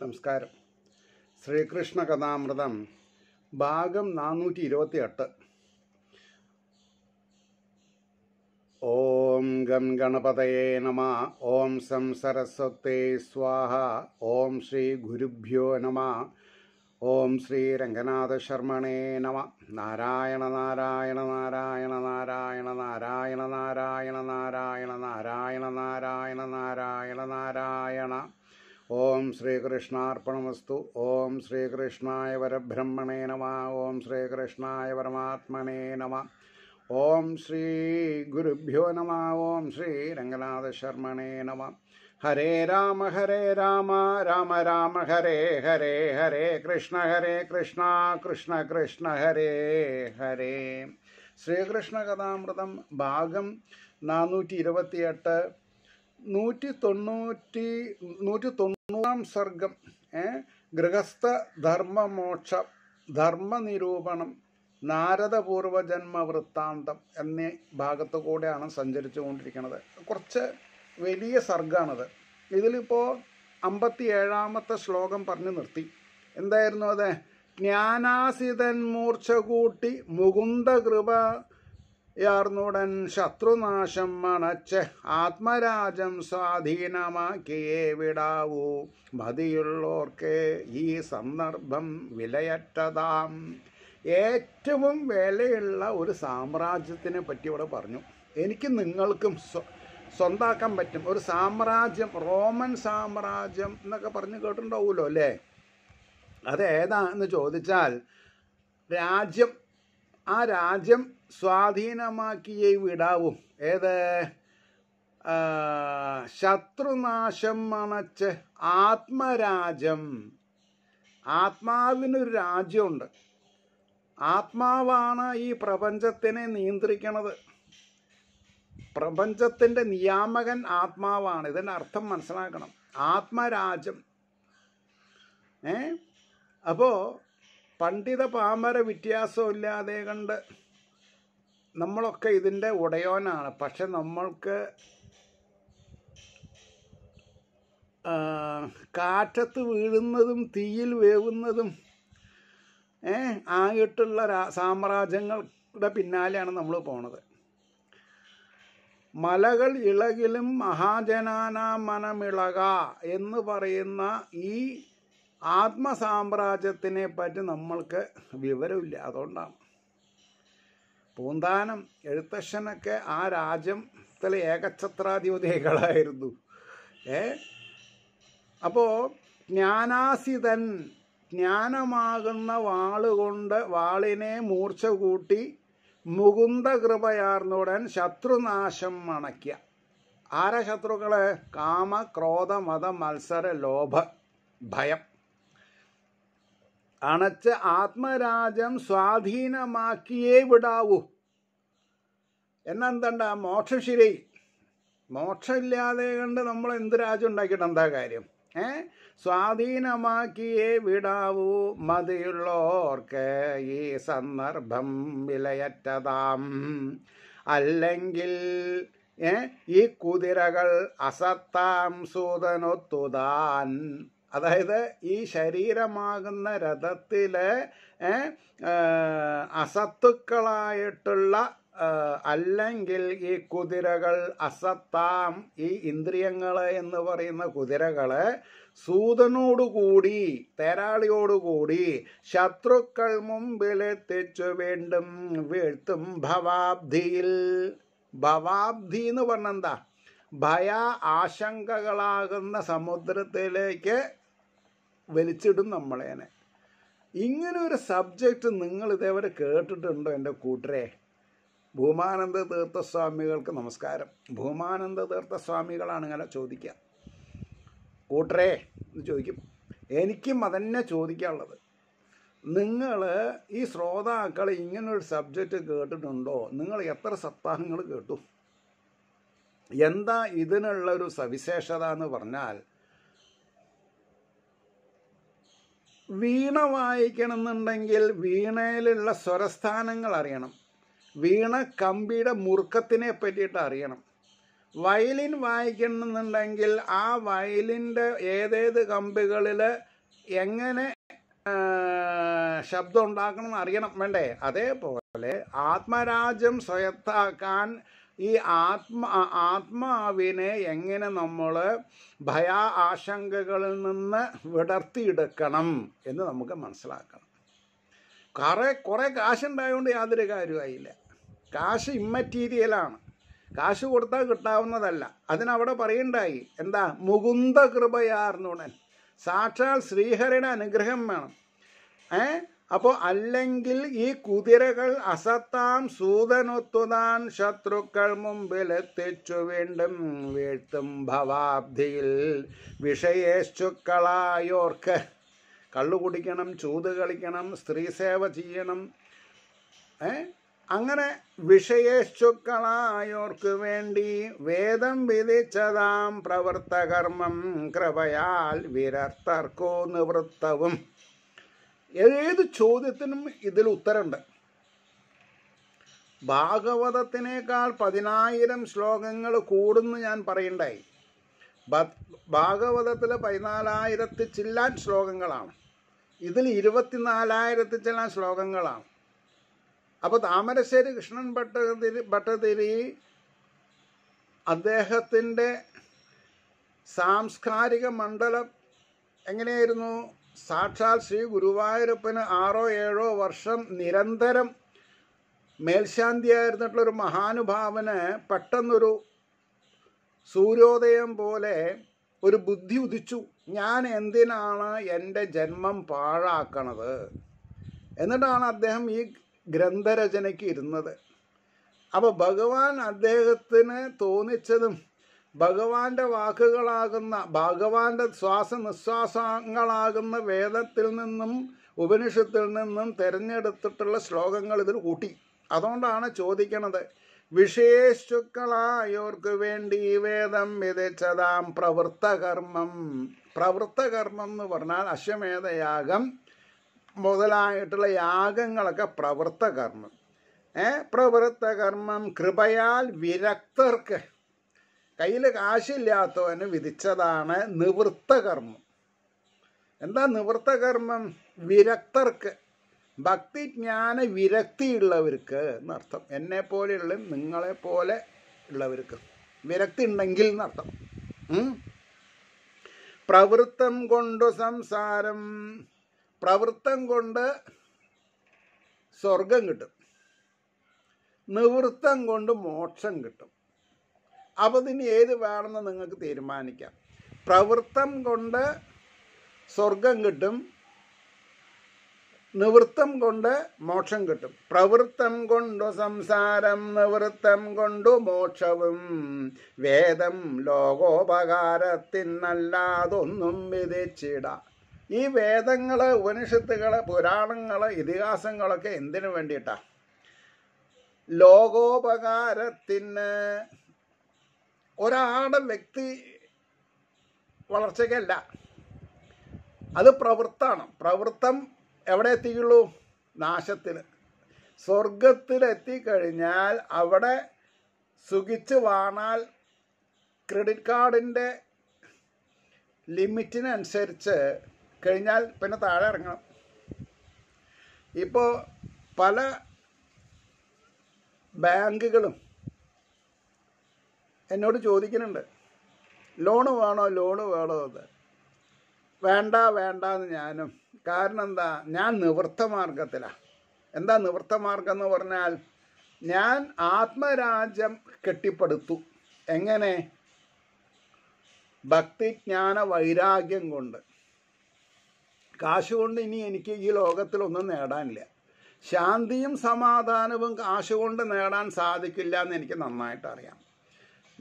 നമസ്കാരം ശ്രീകൃഷ്ണ കഥാമൃതം ഭാഗം നാനൂറ്റി ഇരുപത്തി എട്ട് ഓം ഗം ഗണപതയേ നമ ഓം സം സരസ്വത്തേ സ്വാഹ ഓം ശ്രീ ഗുരുഭ്യോ നമ ഓം ശ്രീ രംഗനാഥ ശർമ്മണേ നമ നാരായണ നാരായണ നാരായണ നാരായണ നാരായണ നാരായണ നാരായണ നാരായണ നാരായണ നാരായണ നാരായണ നാരായണ ഓം ശ്രീകൃഷ്ണാർപ്പണമസ്തു ഓം ശ്രീകൃഷ്ണായ പരബ്രഹ്മണേ നമ ഓം ശ്രീകൃഷ്ണായ പരമാത്മനേ നമ ഓം ശ്രീ ഗുരുഭ്യോ നമ ഓം ശ്രീ രംഗനാഥ ശർമ്മണേ നമ ഹരേ രാമ ഹരേ രാമ രാമ രാമ ഹരേ ഹരേ ഹരേ കൃഷ്ണ ഹരേ കൃഷ്ണ കൃഷ്ണ കൃഷ്ണ ഹരേ ഹരേ ശ്രീകൃഷ്ണ കഥാമൃതം ഭാഗം നാനൂറ്റി ഇരുപത്തിയെട്ട് നൂറ്റി തൊണ്ണൂറ്റി നൂറ്റി തൊണ്ണൂറാം സർഗം ഏ ഗൃഹസ്ഥ ധർമ്മമോക്ഷ ധർമ്മനിരൂപണം നാരദപൂർവജന്മ വൃത്താന്തം എന്നീ ഭാഗത്തു കൂടെയാണ് സഞ്ചരിച്ചു കൊണ്ടിരിക്കുന്നത് കുറച്ച് വലിയ സർഗാണത് ഇതിലിപ്പോൾ അമ്പത്തി ഏഴാമത്തെ ശ്ലോകം പറഞ്ഞു നിർത്തി എന്തായിരുന്നു അത് ജ്ഞാനാസിതൻ മൂർച്ച കൂട്ടി മുകുന്ദ കൃപ യാർന്നുടൻ ശത്രുനാശം മണച്ച് ആത്മരാജം സ്വാധീനമാക്കിയേ വിടാവൂ മതിയുള്ളോർക്കേ ഈ സന്ദർഭം വിലയറ്റതാം ഏറ്റവും വിലയുള്ള ഒരു സാമ്രാജ്യത്തിനെ പറ്റി ഇവിടെ പറഞ്ഞു എനിക്ക് നിങ്ങൾക്കും സ്വന്താക്കാൻ പറ്റും ഒരു സാമ്രാജ്യം റോമൻ സാമ്രാജ്യം എന്നൊക്കെ പറഞ്ഞ് കേട്ടിട്ടുണ്ടാവുമല്ലോ അല്ലേ അത് എന്ന് ചോദിച്ചാൽ രാജ്യം ആ രാജ്യം സ്വാധീനമാക്കിയേ വിടാവും ഏത് ശത്രുനാശം മണച്ച് ആത്മരാജ്യം ആത്മാവിനൊരു രാജ്യമുണ്ട് ആത്മാവാണ് ഈ പ്രപഞ്ചത്തിനെ നിയന്ത്രിക്കണത് പ്രപഞ്ചത്തിൻ്റെ നിയാമകൻ ആത്മാവാണ് ഇതിൻ്റെ അർത്ഥം മനസ്സിലാക്കണം ആത്മരാജ്യം ഏ അപ്പോൾ പണ്ഡിത പാമര വ്യത്യാസമില്ലാതെ കണ്ട് നമ്മളൊക്കെ ഇതിൻ്റെ ഉടയോനാണ് പക്ഷെ നമ്മൾക്ക് കാറ്റത്ത് വീഴുന്നതും തീയിൽ വേവുന്നതും ആയിട്ടുള്ള സാമ്രാജ്യങ്ങളുടെ പിന്നാലെയാണ് നമ്മൾ പോണത് മലകൾ ഇളകിലും മഹാജനാനാ മനമിളക എന്ന് പറയുന്ന ഈ ആത്മസാമ്രാജ്യത്തിനെ പറ്റി നമ്മൾക്ക് വിവരമില്ല അതുകൊണ്ടാണ് പൂന്താനം എഴുത്തച്ഛനൊക്കെ ആ രാജ്യത്തിലെ ഏകഛത്രാധിപതികളായിരുന്നു ഏ അപ്പോൾ ജ്ഞാനാസിതൻ ജ്ഞാനമാകുന്ന വാളുകൊണ്ട് വാളിനെ മൂർച്ച കൂട്ടി മുകുന്ദ കൃപയാർന്നുടൻ ശത്രുനാശം അണയ്ക്കുക ആരാ ശത്രുക്കളെ കാമ ക്രോധ മത മത്സര ലോഭ ഭയം അണച്ച ആത്മരാജ്യം സ്വാധീനമാക്കിയേ വിടാവൂ എന്നെന്തണ്ട മോക്ഷം ശരി മോക്ഷമില്ലാതെ കണ്ട് നമ്മൾ എന്ത് രാജ്യം ഉണ്ടാക്കിയിട്ട് എന്താ കാര്യം ഏ സ്വാധീനമാക്കിയേ വിടാവൂ മതിയുള്ളോർക്ക് ഈ സന്ദർഭം വിലയറ്റതാം അല്ലെങ്കിൽ ഏ ഈ കുതിരകൾ അസത്താം സൂതനൊത്തുതാൻ അതായത് ഈ ശരീരമാകുന്ന രഥത്തിലെ അസത്തുക്കളായിട്ടുള്ള അല്ലെങ്കിൽ ഈ കുതിരകൾ അസത്താം ഈ ഇന്ദ്രിയങ്ങൾ എന്ന് പറയുന്ന കുതിരകളെ സൂതനോടുകൂടി തേരാളിയോടുകൂടി ശത്രുക്കൾ മുമ്പിലെത്തിച്ചു വീണ്ടും വീഴ്ത്തും ഭവാബ്ധിയിൽ ഭവാബ്ധി എന്ന് പറഞ്ഞെന്താ ഭയ ആശങ്കകളാകുന്ന സമുദ്രത്തിലേക്ക് വലിച്ചിടും നമ്മളേനെ ഇങ്ങനെ ഒരു സബ്ജക്റ്റ് നിങ്ങൾ ഇതേവരെ കേട്ടിട്ടുണ്ടോ എൻ്റെ കൂട്ടരെ ഭൂമാനന്ദ തീർത്ഥസ്വാമികൾക്ക് നമസ്കാരം ഭൂമാനന്ദ തീർത്ഥസ്വാമികളാണ് ഇങ്ങനെ ചോദിക്കുക കൂട്ടരെ എന്ന് ചോദിക്കും എനിക്കും അതന്നെ ചോദിക്കാനുള്ളത് നിങ്ങൾ ഈ ശ്രോതാക്കൾ ഇങ്ങനൊരു സബ്ജക്റ്റ് കേട്ടിട്ടുണ്ടോ നിങ്ങൾ എത്ര സപ്താഹങ്ങൾ കേട്ടു എന്താ ഇതിനുള്ള ഒരു സവിശേഷത എന്ന് പറഞ്ഞാൽ വീണ വായിക്കണമെന്നുണ്ടെങ്കിൽ വീണയിലുള്ള സ്വരസ്ഥാനങ്ങൾ അറിയണം വീണ കമ്പിയുടെ മുറുക്കത്തിനെ പറ്റിയിട്ട് അറിയണം വയലിൻ വായിക്കണമെന്നുണ്ടെങ്കിൽ ആ വയലിൻ്റെ ഏതേത് കമ്പികളിൽ എങ്ങനെ ശബ്ദം ഉണ്ടാക്കണം അറിയണം വേണ്ടേ അതേപോലെ ആത്മരാജ്യം സ്വയത്താക്കാൻ ഈ ആത്മ ആത്മാവിനെ എങ്ങനെ നമ്മൾ ഭയ ആശങ്കകളിൽ നിന്ന് വിടർത്തിയെടുക്കണം എന്ന് നമുക്ക് മനസ്സിലാക്കണം കുറേ കുറേ കാശുണ്ടായതുകൊണ്ട് യാതൊരു കാര്യമായില്ല കാശ് ഇമ്മറ്റീരിയലാണ് കാശ് കൊടുത്താൽ കിട്ടാവുന്നതല്ല അതിനവിടെ പറയുണ്ടായി എന്താ മുകുന്ദ കൃപയാർന്നുണൻ സാക്ഷാൽ ശ്രീഹരിയുടെ അനുഗ്രഹം വേണം ഏഹ് അപ്പോൾ അല്ലെങ്കിൽ ഈ കുതിരകൾ അസത്താം സൂതനൊത്തുതാൻ ശത്രുക്കൾ മുമ്പിലെത്തിച്ചു വീണ്ടും വീഴ്ത്തും ഭവാബ്ദിയിൽ വിഷയേശുക്കളായോർക്ക് കള്ളു കുടിക്കണം ചൂത് കളിക്കണം സ്ത്രീ സേവ ചെയ്യണം ഏ അങ്ങനെ വിഷയേശുക്കളായോർക്ക് വേണ്ടി വേദം വിധിച്ചതാം പ്രവൃത്തകർമ്മം കൃപയാൽ വിരർത്തർക്കോ നിവൃത്തവും ഏത് ചോദ്യത്തിനും ഇതിൽ ഉത്തരമുണ്ട് ഭാഗവതത്തിനേക്കാൾ പതിനായിരം ശ്ലോകങ്ങൾ കൂടുന്ന ഞാൻ പറയണ്ടായി ഭാഗവതത്തിൽ പതിനാലായിരത്തി ചില്ലാൻ ശ്ലോകങ്ങളാണ് ഇതിൽ ഇരുപത്തിനാലായിരത്തി ചില്ലാൻ ശ്ലോകങ്ങളാണ് അപ്പോൾ താമരശ്ശേരി കൃഷ്ണൻ ഭട്ടതിരി ഭട്ടതിരി അദ്ദേഹത്തിൻ്റെ സാംസ്കാരിക മണ്ഡലം എങ്ങനെയായിരുന്നു സാക്ഷാൽ ശ്രീ ഗുരുവായൂരപ്പന് ആറോ ഏഴോ വർഷം നിരന്തരം ഒരു മഹാനുഭാവന് പെട്ടെന്നൊരു സൂര്യോദയം പോലെ ഒരു ബുദ്ധി ഉദിച്ചു ഞാൻ എന്തിനാണ് എൻ്റെ ജന്മം പാഴാക്കണത് എന്നിട്ടാണ് അദ്ദേഹം ഈ ഗ്രന്ഥരചനയ്ക്ക് ഇരുന്നത് അപ്പോൾ ഭഗവാൻ അദ്ദേഹത്തിന് തോന്നിച്ചതും ഭഗവാന്റെ വാക്കുകളാകുന്ന ഭഗവാന്റെ ശ്വാസനിശ്വാസങ്ങളാകുന്ന വേദത്തിൽ നിന്നും ഉപനിഷത്തിൽ നിന്നും തിരഞ്ഞെടുത്തിട്ടുള്ള ശ്ലോകങ്ങൾ ഇതിൽ കൂട്ടി അതുകൊണ്ടാണ് ചോദിക്കണത് വിശേഷുക്കളായോർക്ക് വേണ്ടി വേദം വിതച്ചതാം പ്രവൃത്തകർമ്മം പ്രവൃത്തകർമ്മം എന്ന് പറഞ്ഞാൽ അശ്വമേധയാഗം മുതലായിട്ടുള്ള യാഗങ്ങളൊക്കെ പ്രവൃത്തകർമ്മം ഏ പ്രവൃത്തകർമ്മം കൃപയാൽ വിരക്തർക്ക് കയ്യിൽ കാശില്ലാത്തവന് വിധിച്ചതാണ് നിവൃത്തകർമ്മം എന്താ നിവൃത്തകർമ്മം വിരക്തർക്ക് ഭക്തിജ്ഞാന വിരക്തിയുള്ളവർക്ക് എന്നർത്ഥം എന്നെ പോലെയുള്ള നിങ്ങളെ പോലെ ഉള്ളവർക്ക് വിരക്തി ഉണ്ടെങ്കിൽ എന്നർത്ഥം പ്രവൃത്തം കൊണ്ട് സംസാരം പ്രവൃത്തം കൊണ്ട് സ്വർഗം കിട്ടും നിവൃത്തം കൊണ്ട് മോക്ഷം കിട്ടും അപ്പോൾ ഇനി ഏത് വേണമെന്ന് നിങ്ങൾക്ക് തീരുമാനിക്കാം പ്രവൃത്തം കൊണ്ട് സ്വർഗം കിട്ടും നിവൃത്തം കൊണ്ട് മോക്ഷം കിട്ടും പ്രവൃത്തം കൊണ്ടു സംസാരം നിവൃത്തം കൊണ്ടു മോക്ഷവും വേദം ലോകോപകാരത്തിനല്ലാതൊന്നും വിധിച്ചിടാം ഈ വേദങ്ങൾ ഉപനിഷത്തുകൾ പുരാണങ്ങൾ ഇതിഹാസങ്ങളൊക്കെ എന്തിനു വേണ്ടിയിട്ടാണ് ലോകോപകാരത്തിന് ഒരാളുടെ വ്യക്തി വളർച്ചയ്ക്കല്ല അത് പ്രവൃത്താണ് പ്രവൃത്തം എവിടെ എത്തിക്കുള്ളൂ നാശത്തിന് സ്വർഗത്തിലെത്തിക്കഴിഞ്ഞാൽ അവിടെ സുഖിച്ച് വാണാൽ ക്രെഡിറ്റ് കാർഡിൻ്റെ ലിമിറ്റിനനുസരിച്ച് കഴിഞ്ഞാൽ പിന്നെ താഴെ ഇറങ്ങണം ഇപ്പോൾ പല ബാങ്കുകളും എന്നോട് ചോദിക്കുന്നുണ്ട് ലോണ് വേണോ ലോണ് വേണോ അത് വേണ്ട വേണ്ട എന്ന് ഞാനും കാരണം എന്താ ഞാൻ നിവൃത്തമാർഗത്തിലാണ് എന്താ നിവൃത്തമാർഗം എന്ന് പറഞ്ഞാൽ ഞാൻ ആത്മരാജ്യം കെട്ടിപ്പടുത്തു എങ്ങനെ ഭക്തിജ്ഞാന വൈരാഗ്യം കൊണ്ട് കാശ് കൊണ്ട് ഇനി എനിക്ക് ഈ ലോകത്തിലൊന്നും നേടാനില്ല ശാന്തിയും സമാധാനവും കാശ് കൊണ്ട് നേടാൻ സാധിക്കില്ല എന്ന് എനിക്ക് നന്നായിട്ട് അറിയാം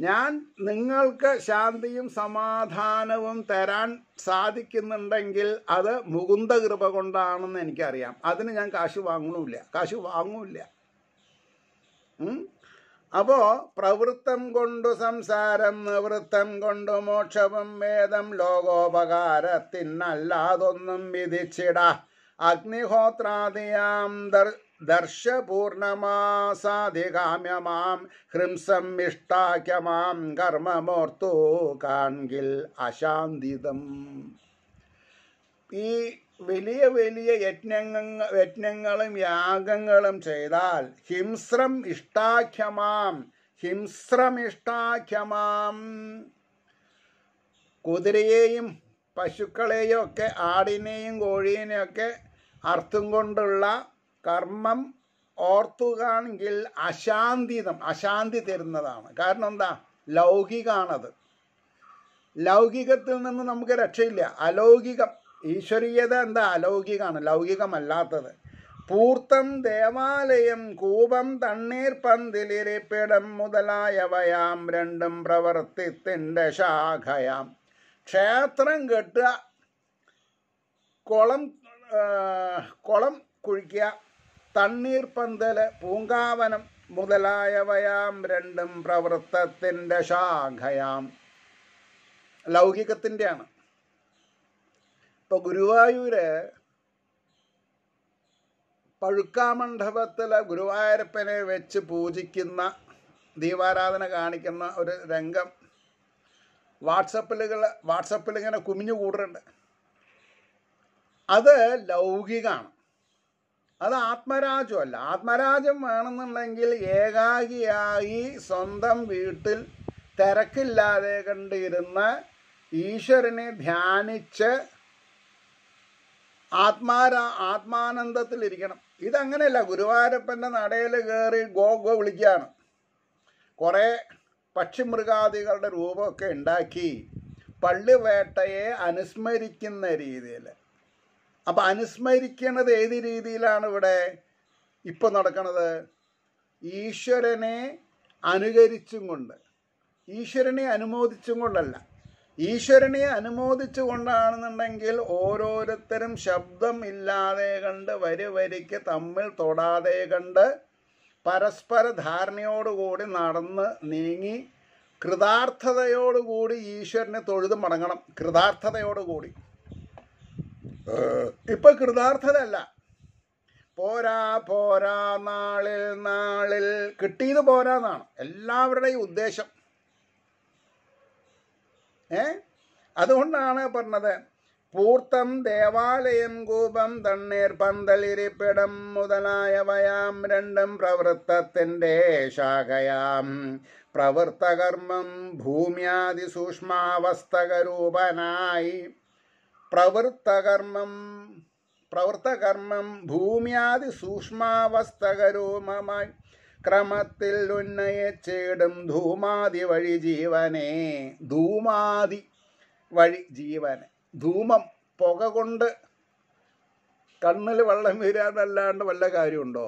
ഞാൻ നിങ്ങൾക്ക് ശാന്തിയും സമാധാനവും തരാൻ സാധിക്കുന്നുണ്ടെങ്കിൽ അത് മുകുന്ദ കൃപ കൊണ്ടാണെന്ന് എനിക്കറിയാം അതിന് ഞാൻ കാശ് വാങ്ങണമില്ല കാശ് വാങ്ങൂല്ല അപ്പോ പ്രവൃത്തം കൊണ്ടു സംസാരം നിവൃത്തം കൊണ്ടു മോക്ഷവും വേദം ലോകോപകാരത്തിനല്ലാതൊന്നും വിധിച്ചിട അഗ്നിഹോത്രാദിയാം ദർ ദർശപൂർണമാസാധികാമ്യമാം മാം ഹ്രിംസം ഇഷ്ടാക്യ മാം കാൺകിൽ അശാന്തിതം ഈ വലിയ വലിയ യജ്ഞങ്ങ യജ്ഞങ്ങളും യാഗങ്ങളും ചെയ്താൽ ഹിംസ്രം ഇഷ്ടാഖ്യമാം ഇഷ്ടാഖ്യമാം കുതിരയെയും പശുക്കളെയും ഒക്കെ ആടിനെയും കോഴീനെയും ഒക്കെ അർത്ഥം കൊണ്ടുള്ള കർമ്മം ഓർത്തുകയാണെങ്കിൽ അശാന്തിതം അശാന്തി തരുന്നതാണ് കാരണം എന്താ ലൗകികാണത് ലൗകികത്തിൽ നിന്ന് നമുക്ക് രക്ഷയില്ല അലൗകികം ഈശ്വരീയത എന്താ അലൗകികമാണ് ലൗകികമല്ലാത്തത് പൂർത്തം ദേവാലയം കൂപം തണ്ണീർ പന്തിലിരിപ്പിടം മുതലായവയാം രണ്ടും പ്രവർത്തിത്തിൻ്റെ ശാഖയാം ക്ഷേത്രം കെട്ടുക കുളം കുളം കുഴിക്കുക തണ്ണീർ പന്തല് പൂങ്കാവനം മുതലായവയാം രണ്ടും പ്രവൃത്തത്തിൻ്റെ ശാഖയാം ലൗകികത്തിൻ്റെയാണ് ഇപ്പൊ ഗുരുവായൂര് പഴുക്കാമണ്ഡപത്തിൽ ഗുരുവായൂരപ്പനെ വെച്ച് പൂജിക്കുന്ന ദീപാരാധന കാണിക്കുന്ന ഒരു രംഗം വാട്സപ്പിലുകൾ വാട്സപ്പിൽ ഇങ്ങനെ കുമിഞ്ഞു കൂടുന്നുണ്ട് അത് ലൗകികമാണ് അത് ആത്മരാജ്യമല്ല ആത്മരാജ്യം വേണമെന്നുണ്ടെങ്കിൽ ഏകാഗിയായി സ്വന്തം വീട്ടിൽ തിരക്കില്ലാതെ കണ്ടിരുന്ന ഈശ്വരനെ ധ്യാനിച്ച് ആത്മാരാ ആത്മാനന്ദത്തിലിരിക്കണം ഇതങ്ങനെയല്ല ഗുരുവായൂരപ്പൻ്റെ നടയിൽ കയറി ഗോ ഗോ വിളിക്കുകയാണ് കുറേ പക്ഷിമൃഗാദികളുടെ രൂപമൊക്കെ ഉണ്ടാക്കി പള്ളിവേട്ടയെ അനുസ്മരിക്കുന്ന രീതിയിൽ അപ്പൊ അനുസ്മരിക്കേണ്ടത് ഏത് രീതിയിലാണ് ഇവിടെ ഇപ്പൊ നടക്കണത് ഈശ്വരനെ അനുകരിച്ചും കൊണ്ട് ഈശ്വരനെ അനുമോദിച്ചും കൊണ്ടല്ല ഈശ്വരനെ അനുമോദിച്ചു കൊണ്ടാണെന്നുണ്ടെങ്കിൽ ഓരോരുത്തരും ശബ്ദം ഇല്ലാതെ കണ്ട് വരി വരിക്ക് തമ്മിൽ തൊടാതെ കണ്ട് പരസ്പര ധാരണയോടുകൂടി നടന്ന് നീങ്ങി കൃതാർത്ഥതയോടുകൂടി ഈശ്വരനെ തൊഴുത് മടങ്ങണം കൃതാർത്ഥതയോടുകൂടി ഇപ്പൊ കൃതാർത്ഥതല്ല പോരാ പോരാ നാളിൽ നാളിൽ കിട്ടിയത് പോരാന്നാണ് എല്ലാവരുടെയും ഉദ്ദേശം ഏ അതുകൊണ്ടാണ് പറഞ്ഞത് പൂർത്തം ദേവാലയം കൂപം തണ്ണീർ പന്തളിരിപ്പിടം മുതലായവയാം രണ്ടും പ്രവൃത്തത്തിൻ്റെ ശാഖയാം പ്രവൃത്തകർമ്മം ഭൂമ്യാതിസൂക്ഷ്മാവസ്ഥകരൂപനായി പ്രവൃത്തകർമ്മം പ്രവൃത്തകർമ്മം ഭൂമിയാതി സൂക്ഷ്മാവസ്ഥകരോ ക്രമത്തിൽ ഉന്നയിച്ചിടും ധൂമാതി വഴി ജീവനെ ധൂമാതി വഴി ജീവനെ ധൂമം പുക കൊണ്ട് കണ്ണിൽ വെള്ളം വീരാന്നല്ലാണ്ട് വല്ല കാര്യമുണ്ടോ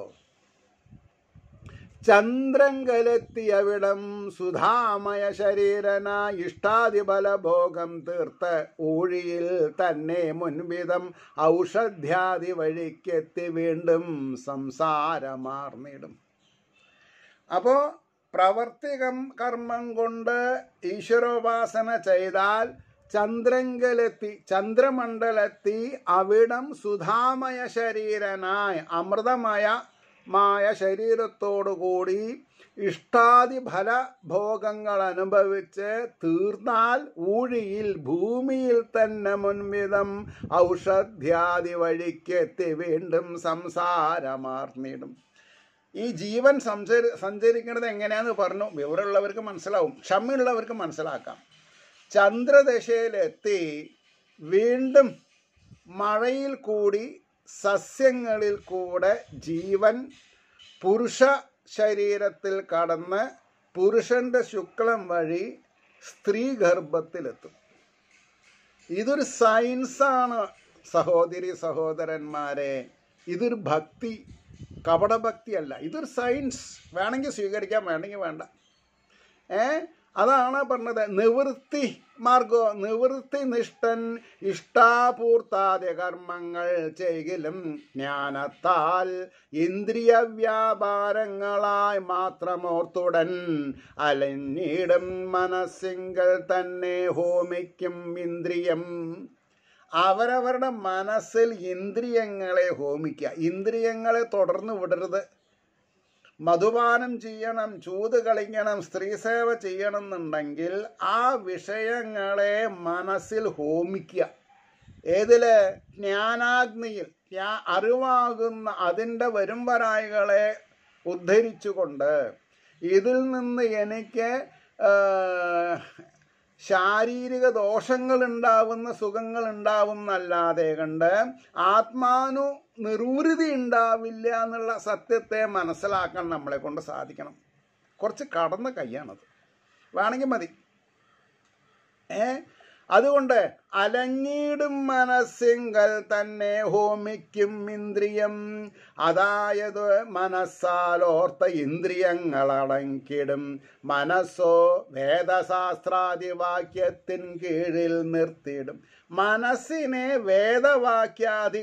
ചന്ദ്രൻ കലെത്തിയവിടം സുധാമയ ശരീരന ഇഷ്ടാദിബലഭോഗം തീർത്ത് ഊഴിയിൽ തന്നെ മുൻവിധം ഔഷധ്യാദി വഴിക്കെത്തി വീണ്ടും സംസാരമാർന്നിടും അപ്പോൾ പ്രവർത്തികം കർമ്മം കൊണ്ട് ഈശ്വരോപാസന ചെയ്താൽ ചന്ദ്രങ്കലെത്തി ചന്ദ്രമണ്ഡലത്തി അവിടം സുധാമയ ശരീരനായി അമൃതമായ മായ ശരീരത്തോടുകൂടി ഇഷ്ടാദി ഫലഭോഗങ്ങൾ അനുഭവിച്ച് തീർന്നാൽ ഊഴിയിൽ ഭൂമിയിൽ തന്നെ മുൻവിധം ഔഷധ്യാദി വഴിക്കെത്തി വീണ്ടും സംസാരമാർന്നിടും ഈ ജീവൻ സംസരി സഞ്ചരിക്കുന്നത് എങ്ങനെയാന്ന് പറഞ്ഞു വിവരമുള്ളവർക്ക് മനസ്സിലാവും ക്ഷമയുള്ളവർക്ക് മനസ്സിലാക്കാം ചന്ദ്രദശയിലെത്തി വീണ്ടും മഴയിൽ കൂടി സസ്യങ്ങളിൽ കൂടെ ജീവൻ പുരുഷ ശരീരത്തിൽ കടന്ന് പുരുഷന്റെ ശുക്ലം വഴി സ്ത്രീ ഗർഭത്തിലെത്തും ഇതൊരു സയൻസാണ് സഹോദരി സഹോദരന്മാരെ ഇതൊരു ഭക്തി അല്ല ഇതൊരു സയൻസ് വേണമെങ്കിൽ സ്വീകരിക്കാം വേണമെങ്കിൽ വേണ്ട ഏ അതാണ് പറഞ്ഞത് നിവൃത്തി മാർഗോ നിവൃത്തി നിഷ്ഠൻ ഇഷ്ടാപൂർത്താതെ കർമ്മങ്ങൾ ചെയ്യലും ജ്ഞാനത്താൽ ഇന്ദ്രിയ വ്യാപാരങ്ങളായി മാത്രമോർത്തുടൻ അലഞ്ഞിടും മനസ്സിങ്കൾ തന്നെ ഹോമിക്കും ഇന്ദ്രിയം അവരവരുടെ മനസ്സിൽ ഇന്ദ്രിയങ്ങളെ ഹോമിക്കുക ഇന്ദ്രിയങ്ങളെ തുടർന്ന് വിടരുത് മധുപാനം ചെയ്യണം ചൂത് കളിക്കണം സേവ ചെയ്യണം എന്നുണ്ടെങ്കിൽ ആ വിഷയങ്ങളെ മനസ്സിൽ ഹോമിക്കുക ഏതില് ജ്ഞാനാഗ്നിയിൽ അറിവാകുന്ന അതിൻ്റെ വരുംവരായികളെ ഉദ്ധരിച്ചുകൊണ്ട് ഇതിൽ നിന്ന് എനിക്ക് ശാരീരിക ദോഷങ്ങൾ ഉണ്ടാവുന്ന സുഖങ്ങൾ ഉണ്ടാവും എന്നല്ലാതെ കണ്ട് ആത്മാനു നിർവൃതി ഉണ്ടാവില്ല എന്നുള്ള സത്യത്തെ മനസ്സിലാക്കാൻ നമ്മളെ കൊണ്ട് സാധിക്കണം കുറച്ച് കടന്ന കൈയാണത് വേണമെങ്കിൽ മതി ഏ അതുകൊണ്ട് അലഞ്ഞിടും മനസ്സിങ്കൽ തന്നെ ഹോമിക്കും ഇന്ദ്രിയം അതായത് മനസ്സാലോർത്ത ഇന്ദ്രിയങ്ങളടക്കിടും മനസ്സോ വേദശാസ്ത്രാദിവാക്യത്തിൻ കീഴിൽ നിർത്തിയിടും മനസ്സിനെ വേദവാക്യാദി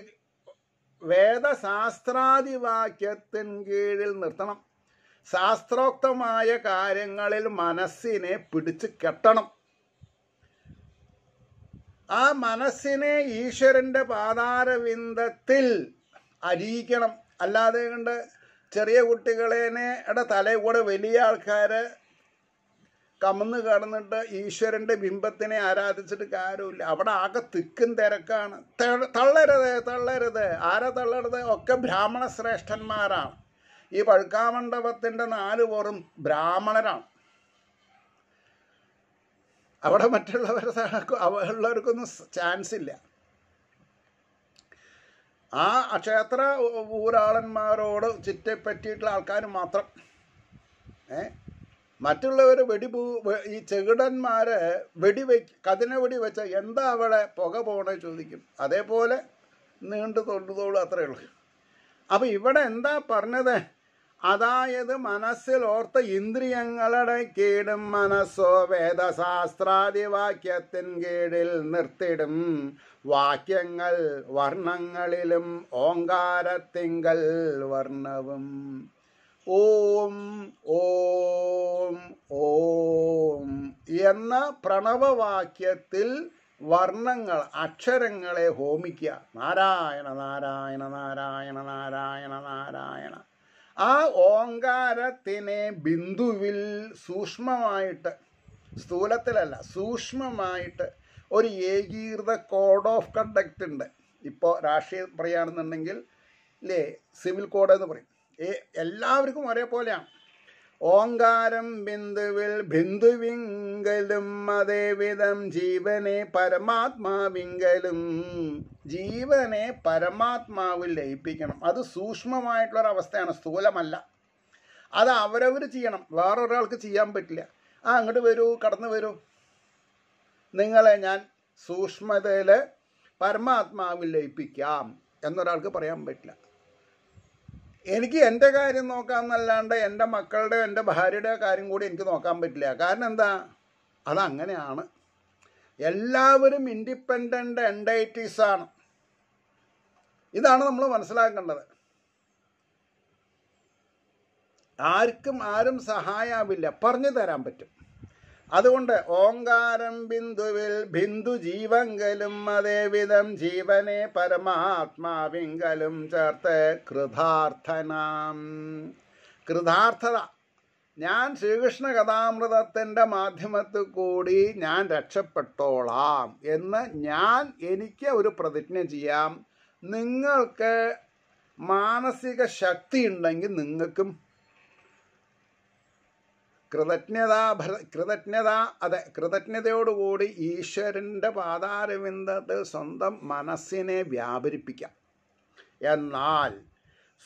വേദശാസ്ത്രാദിവാക്യത്തിൻ കീഴിൽ നിർത്തണം ശാസ്ത്രോക്തമായ കാര്യങ്ങളിൽ മനസ്സിനെ പിടിച്ചു കെട്ടണം ആ മനസ്സിനെ ഈശ്വരൻ്റെ പാതാരവിന്ദത്തിൽ അരിയിക്കണം അല്ലാതെ കണ്ട് ചെറിയ ഇട തല കൂടെ വലിയ ആൾക്കാർ കമന്ന് കടന്നിട്ട് ഈശ്വരൻ്റെ ബിംബത്തിനെ ആരാധിച്ചിട്ട് കാര്യമില്ല അവിടെ ആകെ തിക്കും തിരക്കാണ് തള്ളരുത് തള്ളരുത് ആരാ തള്ളരുത് ഒക്കെ ബ്രാഹ്മണ ശ്രേഷ്ഠന്മാരാണ് ഈ പഴുക്കാമണ്ഡപത്തിൻ്റെ നാല് പോറും ബ്രാഹ്മണരാണ് അവിടെ മറ്റുള്ളവരുടെ ഉള്ളവർക്കൊന്നും ചാൻസ് ഇല്ല ആ ക്ഷേത്ര ഊരാളന്മാരോട് ചുറ്റപ്പറ്റിയിട്ടുള്ള ആൾക്കാർ മാത്രം ഏ മറ്റുള്ളവർ വെടിപൂ ഈ ചെകിടന്മാരെ വെടിവെ കതിനെ വെടി വെച്ച എന്താ അവളെ പുക പോകണേ ചോദിക്കും അതേപോലെ നീണ്ടു തൊണ്ടുതോളും അത്രയുള്ളൂ അത്രയേ ഉള്ളൂ അപ്പോൾ ഇവിടെ എന്താ പറഞ്ഞത് അതായത് മനസ്സിൽ ഓർത്ത ഇന്ദ്രിയങ്ങളുടെ കീടും മനസ്സോ വേദശാസ്ത്രാദിവാക്യത്തിൻ കീഴിൽ നിർത്തിടും വാക്യങ്ങൾ വർണ്ണങ്ങളിലും ഓങ്കാരത്തിങ്കൽ വർണ്ണവും ഓം ഓം ഓം എന്ന പ്രണവവാക്യത്തിൽ വർണ്ണങ്ങൾ അക്ഷരങ്ങളെ ഹോമിക്കുക നാരായണ നാരായണ നാരായണ നാരായണ നാരായണ ആ ഓങ്കാരത്തിനെ ബിന്ദുവിൽ സൂക്ഷ്മമായിട്ട് സ്ഥൂലത്തിലല്ല സൂക്ഷ്മമായിട്ട് ഒരു ഏകീകൃത കോഡ് ഓഫ് കണ്ടക്റ്റ് ഉണ്ട് ഇപ്പോൾ രാഷ്ട്രീയ പറയുകയാണെന്നുണ്ടെങ്കിൽ ഇല്ലേ സിവിൽ കോഡ് എന്ന് പറയും എല്ലാവർക്കും ഒരേപോലെയാണ് ഓങ്കാരം ബിന്ദുവിൽ ബിന്ദുവിങ്കലും അതേവിധം ജീവനെ പരമാത്മാവിങ്കലും ജീവനെ പരമാത്മാവിൽ ലയിപ്പിക്കണം അത് സൂക്ഷ്മമായിട്ടുള്ളൊരവസ്ഥയാണ് സ്ഥൂലമല്ല അത് അവരവർ ചെയ്യണം വേറൊരാൾക്ക് ചെയ്യാൻ പറ്റില്ല ആ അങ്ങോട്ട് വരൂ കടന്നു വരൂ നിങ്ങളെ ഞാൻ സൂക്ഷ്മതയിൽ പരമാത്മാവിൽ ലയിപ്പിക്കാം എന്നൊരാൾക്ക് പറയാൻ പറ്റില്ല എനിക്ക് എൻ്റെ കാര്യം എന്നല്ലാണ്ട് എൻ്റെ മക്കളുടെ എൻ്റെ ഭാര്യയുടെ കാര്യം കൂടി എനിക്ക് നോക്കാൻ പറ്റില്ല കാരണം എന്താ അതങ്ങനെയാണ് എല്ലാവരും ഇൻഡിപെൻഡൻ്റ് എൻഡൈറ്റീസാണ് ഇതാണ് നമ്മൾ മനസ്സിലാക്കേണ്ടത് ആർക്കും ആരും സഹായമാവില്ല പറഞ്ഞു തരാൻ പറ്റും അതുകൊണ്ട് ഓങ്കാരം ബിന്ദുവിൽ ബിന്ദു ജീവങ്കലും അതേവിധം ജീവനെ പരമാത്മാവിങ്കലും ചേർത്ത് കൃതാർത്ഥനാം കൃതാർത്ഥത ഞാൻ ശ്രീകൃഷ്ണ കഥാമൃതത്തിൻ്റെ മാധ്യമത്തിൽ കൂടി ഞാൻ രക്ഷപ്പെട്ടോളാം എന്ന് ഞാൻ എനിക്ക് ഒരു പ്രതിജ്ഞ ചെയ്യാം നിങ്ങൾക്ക് മാനസിക ശക്തി ഉണ്ടെങ്കിൽ നിങ്ങൾക്കും കൃതജ്ഞതാ കൃതജ്ഞത അതെ കൃതജ്ഞതയോടുകൂടി ഈശ്വരൻ്റെ പാതാരവിന്ദത് സ്വന്തം മനസ്സിനെ വ്യാപരിപ്പിക്കാം എന്നാൽ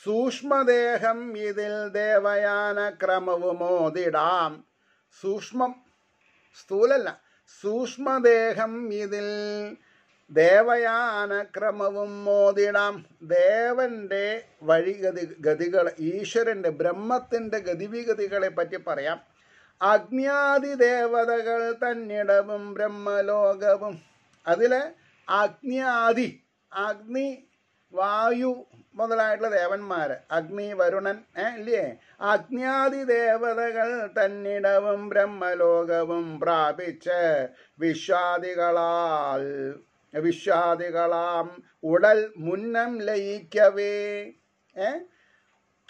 സൂക്ഷ്മദേഹം ഇതിൽ ദേവയാന ക്രമവുമോതിടാം സൂക്ഷ്മം സ്ഥൂലല്ല സൂക്ഷ്മദേഹം ഇതിൽ ദേവയാന ക്രമവും മോതിടാം ദേവൻ്റെ വഴിഗതി ഗതികൾ ഈശ്വരൻ്റെ ബ്രഹ്മത്തിൻ്റെ ഗതിവിഗതികളെ പറ്റി പറയാം അഗ്നിയാദിദേവതകൾ തന്നിടവും ബ്രഹ്മലോകവും അതിലെ അഗ്നിയാദി അഗ്നി വായു മുതലായിട്ടുള്ള ദേവന്മാര് അഗ്നി വരുണൻ ഇല്ലേ അഗ്നിയാദി ദേവതകൾ തന്നിടവും ബ്രഹ്മലോകവും പ്രാപിച്ച് വിശ്വാദികളാൽ വിശ്വാദികളാം ഉടൽ മുന്നം ലയിക്കവേ ഏ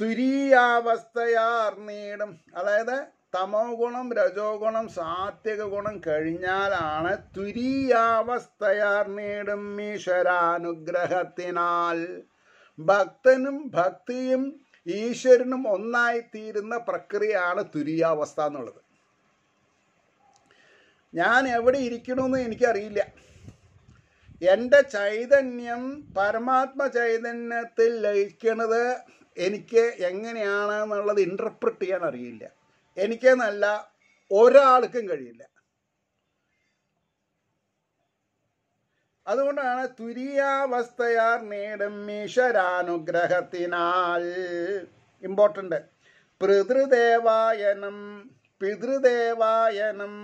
തുരീയാവസ്ഥയാർ നീടും അതായത് തമോ ഗുണം രജോ ഗുണം സാത്വിക ഗുണം കഴിഞ്ഞാലാണ് തുരിയാവസ്ഥയാർ നേടും ഈശ്വരാനുഗ്രഹത്തിനാൽ ഭക്തനും ഭക്തിയും ഈശ്വരനും ഒന്നായി തീരുന്ന പ്രക്രിയയാണ് തുരിയാവസ്ഥ എന്നുള്ളത് ഞാൻ എവിടെ ഇരിക്കണമെന്ന് എനിക്കറിയില്ല എൻ്റെ ചൈതന്യം പരമാത്മ ചൈതന്യത്തിൽ ലയിക്കണത് എനിക്ക് എങ്ങനെയാണെന്നുള്ളത് എന്നുള്ളത് ചെയ്യാൻ അറിയില്ല എനിക്കെന്നല്ല ഒരാൾക്കും കഴിയില്ല അതുകൊണ്ടാണ് തുരിയാവസ്ഥയാർ നേടും ഈശ്വരാനുഗ്രഹത്തിനാൽ ഇമ്പോർട്ടൻ്റ് പിതൃദേവായനം പിതൃദേവായനം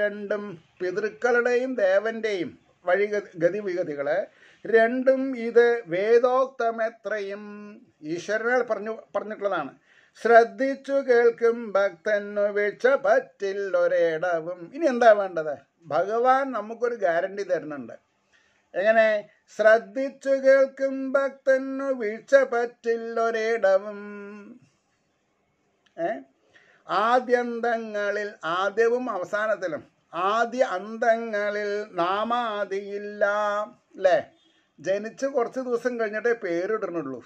രണ്ടും പിതൃക്കളുടെയും ദേവൻ്റെയും വഴി ഗതി രണ്ടും ഇത് വേദോക്തമെത്രയും ഈശ്വരനാൽ പറഞ്ഞു പറഞ്ഞിട്ടുള്ളതാണ് ശ്രദ്ധിച്ചു കേൾക്കും ഭക്തനു വീഴ്ച പറ്റില്ലൊരിടവും ഇനി എന്താ വേണ്ടത് ഭഗവാൻ നമുക്കൊരു ഗ്യാരണ്ടി തരുന്നുണ്ട് എങ്ങനെ ശ്രദ്ധിച്ചു കേൾക്കും ഭക്തനു വീഴ്ച പറ്റില്ലൊരിടവും ഏ ആദ്യന്തങ്ങളിൽ ആദ്യവും അവസാനത്തിലും ആദ്യ അന്തങ്ങളിൽ നാമാദിയില്ല അല്ലേ ജനിച്ച് കുറച്ച് ദിവസം കഴിഞ്ഞിട്ടേ പേരിടണുള്ളൂ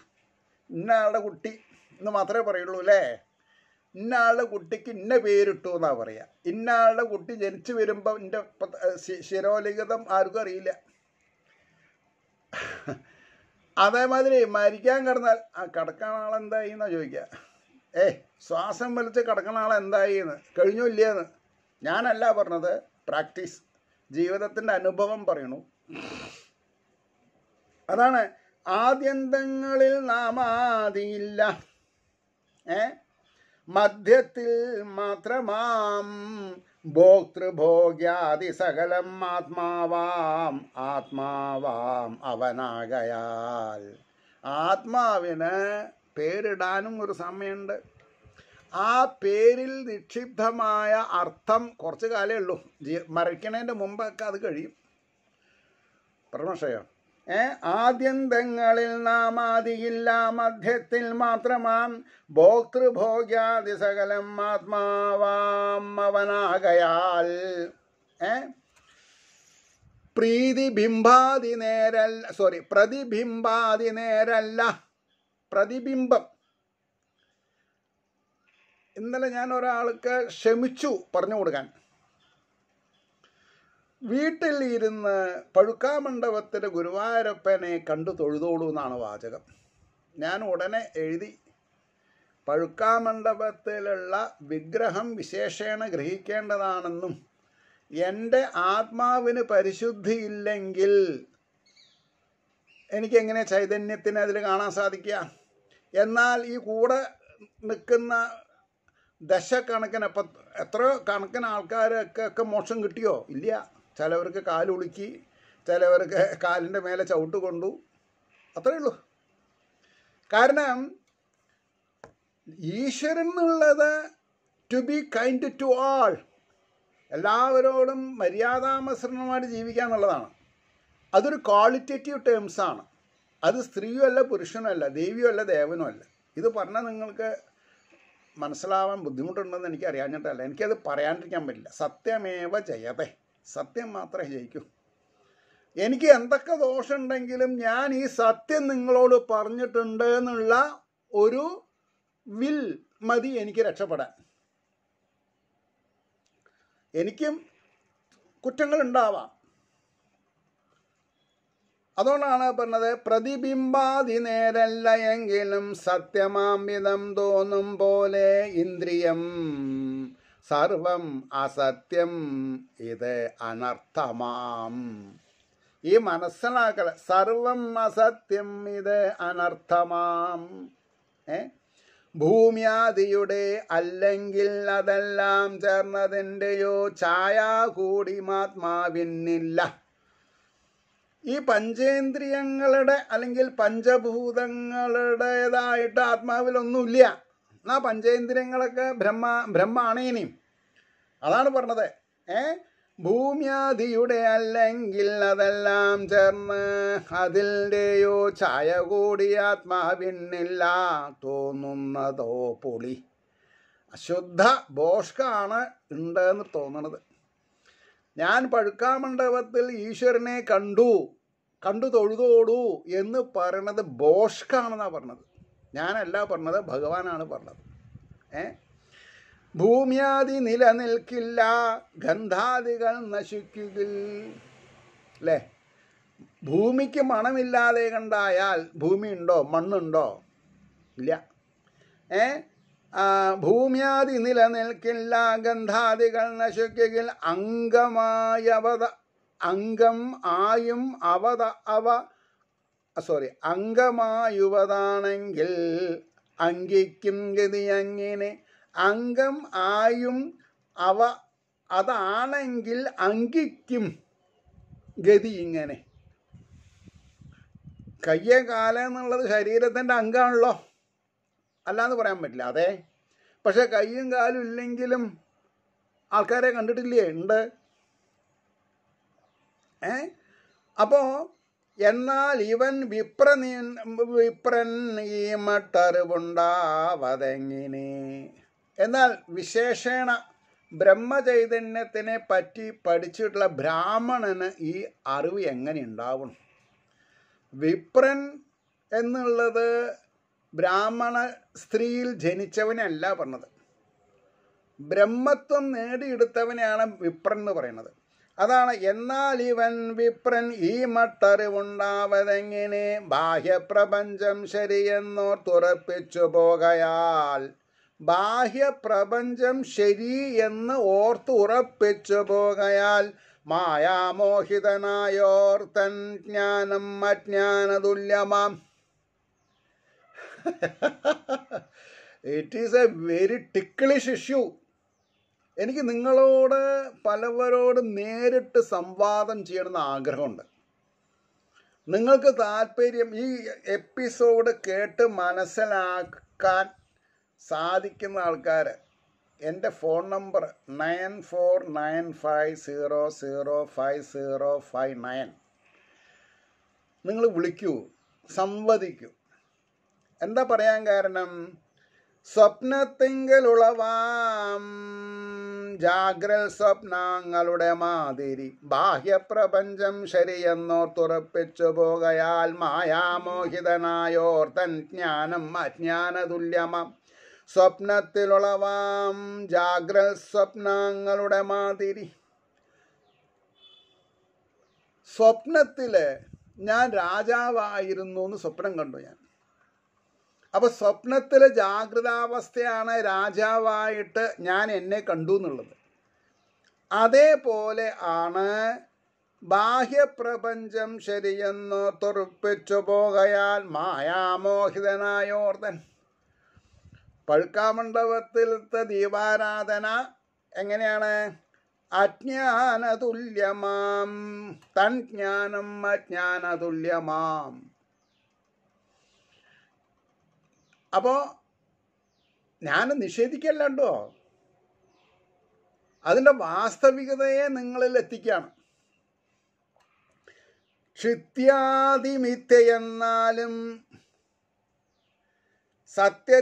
ഇന്നയാളുടെ കുട്ടി എന്ന് മാത്രമേ പറയുള്ളൂ അല്ലേ ഇന്നാളുടെ കുട്ടിക്ക് ഇന്ന പേരിട്ടു എന്നാണ് പറയുക ഇന്നാളുടെ കുട്ടി ജനിച്ചു വരുമ്പോൾ എൻ്റെ ശിരോലിഖിതം ആർക്കും അറിയില്ല അതേമാതിരി മരിക്കാൻ കിടന്നാൽ ആ കിടക്കണ ആളെന്തായി എന്നാ ചോദിക്കുക ഏ ശ്വാസം വലിച്ച് കിടക്കണ ആളെന്തായി എന്ന് കഴിഞ്ഞില്ലേന്ന് ഞാനല്ല പറഞ്ഞത് പ്രാക്ടീസ് ജീവിതത്തിൻ്റെ അനുഭവം പറയണു അതാണ് ആദ്യന്തങ്ങളിൽ നാം ആദിയില്ല മധ്യത്തിൽ മാത്രമാം ഭോക്തൃഭോഗ്യാതി സകലം ആത്മാവാം ആത്മാവാം അവനാകയാൽ ആത്മാവിന് പേരിടാനും ഒരു സമയമുണ്ട് ആ പേരിൽ നിക്ഷിപ്തമായ അർത്ഥം കുറച്ച് കാലമേ ഉള്ളൂ മരിക്കണേൻ്റെ മുമ്പൊക്കെ അത് കഴിയും പരമശയോ ആദ്യന്തങ്ങളിൽ നാം ആദിയില്ല മധ്യത്തിൽ മാത്രമാം ഭോക്തൃഭോഗ്യാദി സകലം ആത്മാവാം അവനാകയാൽ ഏ പ്രീതിബിംബാതി നേരൽ സോറി പ്രതിബിംബാദി നേരല്ല പ്രതിബിംബം ഇന്നലെ ഞാൻ ഒരാൾക്ക് ക്ഷമിച്ചു പറഞ്ഞു കൊടുക്കാൻ വീട്ടിൽ ഇരുന്ന് പഴുക്കാമണ്ഡപത്തിലെ ഗുരുവായൂരപ്പനെ കണ്ടു തൊഴുതോളൂ എന്നാണ് വാചകം ഞാൻ ഉടനെ എഴുതി പഴുക്കാമണ്ഡപത്തിലുള്ള വിഗ്രഹം വിശേഷേണ ഗ്രഹിക്കേണ്ടതാണെന്നും എൻ്റെ ആത്മാവിന് പരിശുദ്ധിയില്ലെങ്കിൽ എനിക്കെങ്ങനെ ചൈതന്യത്തിന് അതിൽ കാണാൻ സാധിക്കുക എന്നാൽ ഈ കൂടെ നിൽക്കുന്ന ദശക്കണക്കിന് എത്ര കണക്കിന് ആൾക്കാരൊക്കെ ഒക്കെ മോക്ഷം കിട്ടിയോ ഇല്ല ചിലവർക്ക് കാലുളുക്കി ചിലവർക്ക് കാലിൻ്റെ മേലെ ചവിട്ട് കൊണ്ടു അത്രയേ ഉള്ളൂ കാരണം ഈശ്വരൻ എന്നുള്ളത് to be kind to all എല്ലാവരോടും മര്യാദാമസൃണമായിട്ട് ജീവിക്കുക എന്നുള്ളതാണ് അതൊരു ക്വാളിറ്റേറ്റീവ് ടേംസാണ് അത് സ്ത്രീയും അല്ല പുരുഷനും അല്ല ദേവിയും അല്ല ദേവനും അല്ല ഇത് പറഞ്ഞാൽ നിങ്ങൾക്ക് മനസ്സിലാവാൻ ബുദ്ധിമുട്ടുണ്ടെന്ന് അറിയാഞ്ഞിട്ടല്ല എനിക്കത് പറയാണ്ടിരിക്കാൻ പറ്റില്ല സത്യമേവ ജയതേ സത്യം മാത്രമേ ജയിക്കൂ എനിക്ക് എന്തൊക്കെ ദോഷമുണ്ടെങ്കിലും ഞാൻ ഈ സത്യം നിങ്ങളോട് പറഞ്ഞിട്ടുണ്ട് എന്നുള്ള ഒരു വിൽ മതി എനിക്ക് രക്ഷപ്പെടാൻ എനിക്കും കുറ്റങ്ങൾ ഉണ്ടാവാം അതുകൊണ്ടാണ് പറഞ്ഞത് പ്രതിബിംബാതി നേരല്ല എങ്കിലും സത്യമാംവിധം തോന്നും പോലെ ഇന്ദ്രിയം സർവം അസത്യം ഇത് അനർത്ഥമാം ഈ മനസ്സിലാക്കല സർവം അസത്യം ഇത് അനർത്ഥമാം ഏ ഭൂമ്യാദിയുടെ അല്ലെങ്കിൽ അതെല്ലാം ചേർന്നതിൻ്റെയോ ഛായ കൂടി മാത്മാവിന്നില്ല ഈ പഞ്ചേന്ദ്രിയങ്ങളുടെ അല്ലെങ്കിൽ പഞ്ചഭൂതങ്ങളുടേതായിട്ട് ആത്മാവിലൊന്നുമില്ല എന്നാ പഞ്ചേന്ദ്രിയങ്ങളൊക്കെ ബ്രഹ്മ ഇനിയും അതാണ് പറഞ്ഞത് ഏ ഭൂമ്യാദിയുടെ അല്ലെങ്കിൽ അതെല്ലാം ചേർന്ന് അതിൻ്റെയോ ചായ കൂടി ആത്മാവിനില്ല തോന്നുന്നതോ പുളി അശുദ്ധ ബോഷ്കാണ് ഉണ്ടെന്ന് തോന്നണത് ഞാൻ പഴുക്കാമണ്ഡപത്തിൽ ഈശ്വരനെ കണ്ടു കണ്ടു തൊഴുതോടൂ എന്ന് പറയണത് ബോഷ്കാണെന്നാണ് പറഞ്ഞത് ഞാനല്ല പറഞ്ഞത് ഭഗവാനാണ് പറഞ്ഞത് ഏ ഭൂമിയാതി നിലനിൽക്കില്ല ഗന്ധാദികൾ നശിക്കുകിൽ അല്ലേ ഭൂമിക്ക് മണമില്ലാതെ കണ്ടായാൽ ഭൂമിയുണ്ടോ മണ്ണുണ്ടോ ഇല്ല ഏ ഭൂമിയാതി നിലനിൽക്കില്ല ഗന്ധാദികൾ നശിക്കുകിൽ അംഗമായവത അംഗം ആയും അവത അവ സോറി അംഗമായുവതാണെങ്കിൽ അങ്കിക്കും ഗതി അങ്ങിനെ അംഗം ആയും അവ അതാണെങ്കിൽ അങ്കിക്കും ഗതി ഇങ്ങനെ കയ്യ കാല എന്നുള്ളത് ശരീരത്തിൻ്റെ അംഗമാണല്ലോ അല്ലാന്ന് പറയാൻ പറ്റില്ല അതെ പക്ഷെ കയ്യും കാലും ഇല്ലെങ്കിലും ആൾക്കാരെ കണ്ടിട്ടില്ലേ ഉണ്ട് ഏ അപ്പോൾ എന്നാൽ ഇവൻ വിപ്രനീ വിപ്രൻ ഈ മട്ടറിവുണ്ടാവതെങ്ങിനെ എന്നാൽ വിശേഷേണ ബ്രഹ്മചൈതന്യത്തിനെ പറ്റി പഠിച്ചിട്ടുള്ള ബ്രാഹ്മണന് ഈ അറിവ് എങ്ങനെ ഉണ്ടാവും വിപ്രൻ എന്നുള്ളത് ബ്രാഹ്മണ സ്ത്രീയിൽ ജനിച്ചവനല്ല പറഞ്ഞത് ബ്രഹ്മത്വം നേടിയെടുത്തവനെയാണ് വിപ്രൻ എന്ന് പറയുന്നത് അതാണ് എന്നാൽ ഇവൻ വിപ്രൻ ഈ മട്ടറിവുണ്ടാവതെങ്ങനെ ബാഹ്യപ്രപഞ്ചം തുറപ്പിച്ചു പോകയാൽ ബാഹ്യപ്രപഞ്ചം ശരി എന്ന് ഓർത്ത് ഉറപ്പിച്ചു പോകയാൽ മായാമോഹിതനായോർത്തൻ ജ്ഞാനം അജ്ഞാനതുല്യമാം it is a very ticklish issue എനിക്ക് നിങ്ങളോട് പലവരോട് നേരിട്ട് സംവാദം ചെയ്യണമെന്ന് ആഗ്രഹമുണ്ട് നിങ്ങൾക്ക് താല്പര്യം ഈ എപ്പിസോഡ് കേട്ട് മനസ്സിലാക്കാൻ സാധിക്കുന്ന ആൾക്കാർ എൻ്റെ phone number nine four nine five zero zero five zero five nine നിങ്ങൾ വിളിക്കൂ സംവദിക്കൂ എന്താ പറയാൻ കാരണം സ്വപ്നത്തിങ്കിലുളവാം ജാഗ്രൽ സ്വപ്നാങ്ങളുടെ മാതിരി ബാഹ്യപ്രപഞ്ചം ശരിയെന്നോർത്തുറപ്പിച്ചു പോകയാൽ മായാമോഹിതനായോർ തൻ ജ്ഞാനം അജ്ഞാനതുല്യമാം സ്വപ്നത്തിലുളവാം ജാഗ്രൽ സ്വപ്നങ്ങളുടെ മാതിരി സ്വപ്നത്തിൽ ഞാൻ രാജാവായിരുന്നു എന്ന് സ്വപ്നം കണ്ടു ഞാൻ അപ്പോൾ സ്വപ്നത്തിൽ ജാഗ്രതാവസ്ഥയാണ് രാജാവായിട്ട് ഞാൻ എന്നെ കണ്ടു എന്നുള്ളത് അതേപോലെ ആണ് ബാഹ്യപ്രപഞ്ചം ശരിയെന്ന് തുറപ്പിച്ചു പോകയാൽ മായാമോഹിതനായോർദ്ധൻ പഴുക്കാമണ്ഡപത്തിലത്തെ ദീപാരാധന എങ്ങനെയാണ് അജ്ഞാനതുല്യമാം തൻ ജ്ഞാനം അജ്ഞാനതുല്യമാം അപ്പോൾ ഞാൻ നിഷേധിക്കല്ലോ അതിൻ്റെ വാസ്തവികതയെ നിങ്ങളിൽ എത്തിക്കുകയാണ് ക്ഷിത്യാതിമിത്യെന്നാലും സത്യ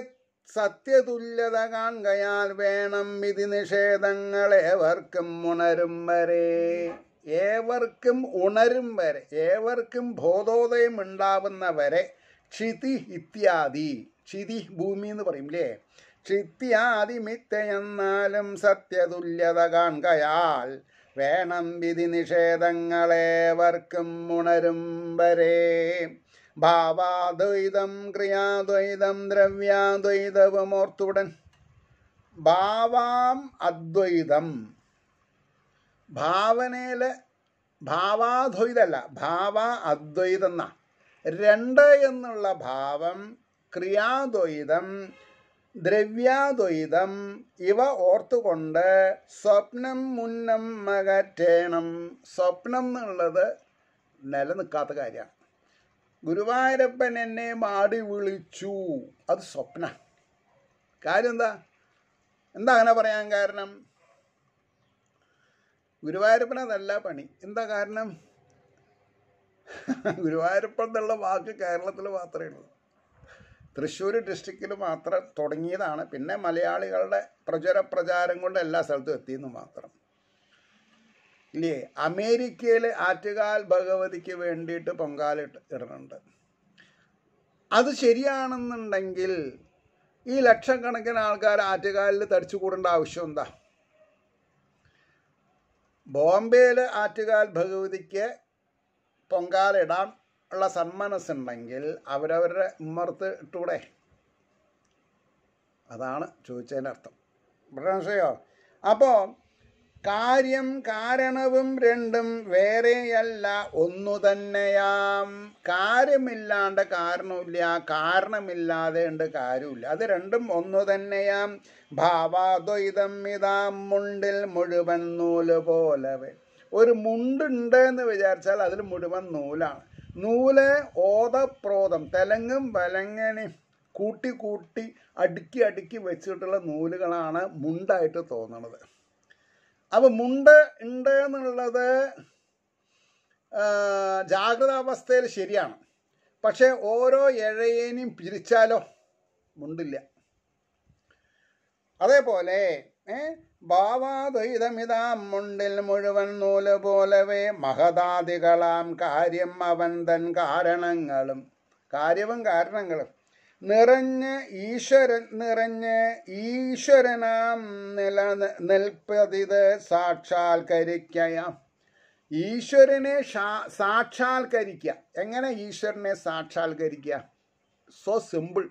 സത്യതുല്യത കാണുകയാൽ വേണം വിധി ഏവർക്കും ഉണരും വരെ ഏവർക്കും ഉണരും വരെ ഏവർക്കും ബോധോദയം ഉണ്ടാവുന്ന വരെ ക്ഷിതി ഇത്യാദി ക്ഷിതി ഭൂമി എന്ന് പറയും അല്ലേ ക്ഷിത്യാതിമിത്തയെന്നാലും സത്യതുല്യത കാൺകയാൽ വേണം വിധി നിഷേധങ്ങളേവർക്കും ഉണരും വരെ ഭാവാദ്വൈതം ക്രിയാദ്വൈതം ദ്രവ്യാദ്വൈതവും ഓർത്തുടൻ ഭാവാം അദ്വൈതം ഭാവനയിൽ ഭാവാദ്വൈതല്ല ഭാവ അദ്വൈതെന്ന രണ്ട് എന്നുള്ള ഭാവം ക്രിയാദ്വൈതം ദ്രവ്യാദ്വൈതം ഇവ ഓർത്തുകൊണ്ട് സ്വപ്നം മുന്നം മകറ്റേണം സ്വപ്നം എന്നുള്ളത് നിലനിൽക്കാത്ത കാര്യമാണ് ഗുരുവായൂരപ്പൻ എന്നെ മാടി വിളിച്ചു അത് സ്വപ്ന കാര്യം എന്താ എന്താ അങ്ങനെ പറയാൻ കാരണം ഗുരുവായൂരപ്പൻ അതല്ല പണി എന്താ കാരണം ഗുരുവായൂരപ്പൻ എന്നുള്ള വാക്ക് കേരളത്തിൽ മാത്രമേ ഉള്ളൂ തൃശ്ശൂർ ഡിസ്ട്രിക്റ്റിൽ മാത്രം തുടങ്ങിയതാണ് പിന്നെ മലയാളികളുടെ പ്രചര പ്രചാരം കൊണ്ട് എല്ലാ സ്ഥലത്തും എത്തിയെന്ന് മാത്രം ഇല്ലേ അമേരിക്കയിൽ ആറ്റുകാൽ ഭഗവതിക്ക് വേണ്ടിയിട്ട് പൊങ്കാലിട്ട് ഇടുന്നുണ്ട് അത് ശരിയാണെന്നുണ്ടെങ്കിൽ ഈ ലക്ഷക്കണക്കിന് ആൾക്കാർ ആറ്റുകാലിൽ തടിച്ചു കൂടേണ്ട ആവശ്യം എന്താ ബോംബെയിൽ ആറ്റുകാൽ ഭഗവതിക്ക് പൊങ്കാലിടാം ഉള്ള സന്മനസ്സുണ്ടെങ്കിൽ അവരവരുടെ ഉമ്മർത്ത് ഇട്ടൂടെ അതാണ് ചോദിച്ചതിൻ്റെ അർത്ഥം മനസ്സിലെയോ അപ്പോൾ കാര്യം കാരണവും രണ്ടും വേറെയല്ല ഒന്നു തന്നെയാം കാര്യമില്ലാണ്ട് കാരണമില്ല കാരണമില്ലാതെ ഉണ്ട് കാര്യമില്ല അത് രണ്ടും ഒന്നു തന്നെയാം ഭാവാദ്വൈതം ഇതാം മുണ്ടിൽ മുഴുവൻ നൂല് പോലെ ഒരു മുണ്ടുണ്ട് എന്ന് വിചാരിച്ചാൽ അതിൽ മുഴുവൻ നൂലാണ് നൂല് ഓതപ്രോതം തെലങ്ങും വലങ്ങണി കൂട്ടി കൂട്ടി അടുക്കി അടുക്കി വെച്ചിട്ടുള്ള നൂലുകളാണ് മുണ്ടായിട്ട് തോന്നുന്നത് അപ്പം മുണ്ട് ഉണ്ട് എന്നുള്ളത് ജാഗ്രതാവസ്ഥയിൽ ശരിയാണ് പക്ഷേ ഓരോ ഇഴയേനെയും പിരിച്ചാലോ മുണ്ടില്ല അതേപോലെ ഏഹ് ഭാവാദ്വൈതമിതാം മുണ്ടിൽ മുഴുവൻ നൂല് പോലവേ മഹതാദികളാം കാര്യം അവൻ തൻ കാരണങ്ങളും കാര്യവും കാരണങ്ങളും നിറഞ്ഞ് ഈശ്വരൻ നിറഞ്ഞ് ഈശ്വരനാം നില നിൽപ്പതിത് സാക്ഷാത്കരിക്കയാം ഈശ്വരനെ സാക്ഷാത്കരിക്കുക എങ്ങനെ ഈശ്വരനെ സാക്ഷാത്കരിക്കുക സോ സിമ്പിൾ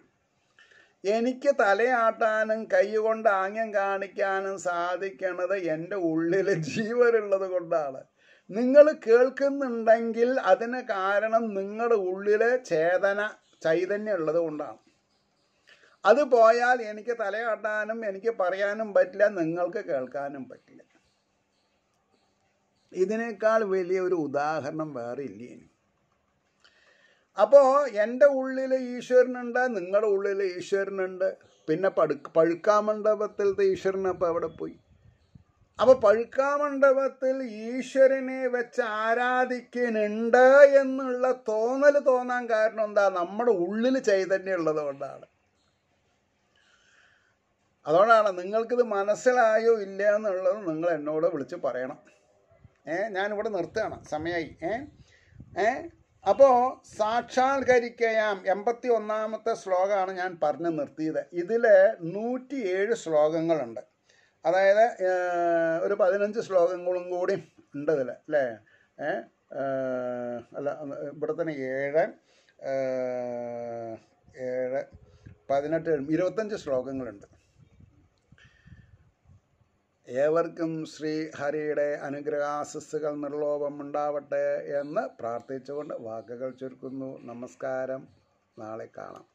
എനിക്ക് തലയാട്ടാനും കൈകൊണ്ട് ആംഗ്യം കാണിക്കാനും സാധിക്കണത് എൻ്റെ ഉള്ളിൽ ജീവനുള്ളത് കൊണ്ടാണ് നിങ്ങൾ കേൾക്കുന്നുണ്ടെങ്കിൽ അതിന് കാരണം നിങ്ങളുടെ ഉള്ളിലെ ചേതന ചൈതന്യം ഉള്ളത് കൊണ്ടാണ് അത് പോയാൽ എനിക്ക് തലയാട്ടാനും എനിക്ക് പറയാനും പറ്റില്ല നിങ്ങൾക്ക് കേൾക്കാനും പറ്റില്ല ഇതിനേക്കാൾ വലിയ ഒരു ഉദാഹരണം വേറെ എനിക്ക് അപ്പോൾ എൻ്റെ ഉള്ളിൽ ഈശ്വരനുണ്ട് നിങ്ങളുടെ ഉള്ളിൽ ഈശ്വരനുണ്ട് പിന്നെ പടു പഴുക്കാമണ്ഡപത്തിലത്തെ അപ്പം അവിടെ പോയി അപ്പോൾ പഴുക്കാമണ്ഡപത്തിൽ ഈശ്വരനെ വെച്ച് ആരാധിക്കുന്നുണ്ട് എന്നുള്ള തോന്നൽ തോന്നാൻ കാരണം എന്താ നമ്മുടെ ഉള്ളിൽ ചൈതന്യം ഉള്ളത് കൊണ്ടാണ് അതുകൊണ്ടാണ് നിങ്ങൾക്കിത് മനസ്സിലായോ ഇല്ല എന്നുള്ളത് നിങ്ങൾ എന്നോട് വിളിച്ച് പറയണം ഏ ഞാനിവിടെ നിർത്തുകയാണ് സമയമായി ഏ ഏ അപ്പോൾ സാക്ഷാത്കരിക്കയാം എൺപത്തി ഒന്നാമത്തെ ശ്ലോകമാണ് ഞാൻ പറഞ്ഞു നിർത്തിയത് ഇതിൽ ഏഴ് ശ്ലോകങ്ങളുണ്ട് അതായത് ഒരു പതിനഞ്ച് ശ്ലോകങ്ങളും കൂടി ഉണ്ട് ഇതിൽ അല്ലേ അല്ല ഇവിടെ തന്നെ ഏഴ് ഏഴ് പതിനെട്ട് ഇരുപത്തഞ്ച് ശ്ലോകങ്ങളുണ്ട് ഏവർക്കും ശ്രീഹരിയുടെ അനുഗ്രഹാശസ്സുകൾ നിർലോഭം ഉണ്ടാവട്ടെ എന്ന് പ്രാർത്ഥിച്ചുകൊണ്ട് വാക്കുകൾ ചുരുക്കുന്നു നമസ്കാരം നാളെ കാണാം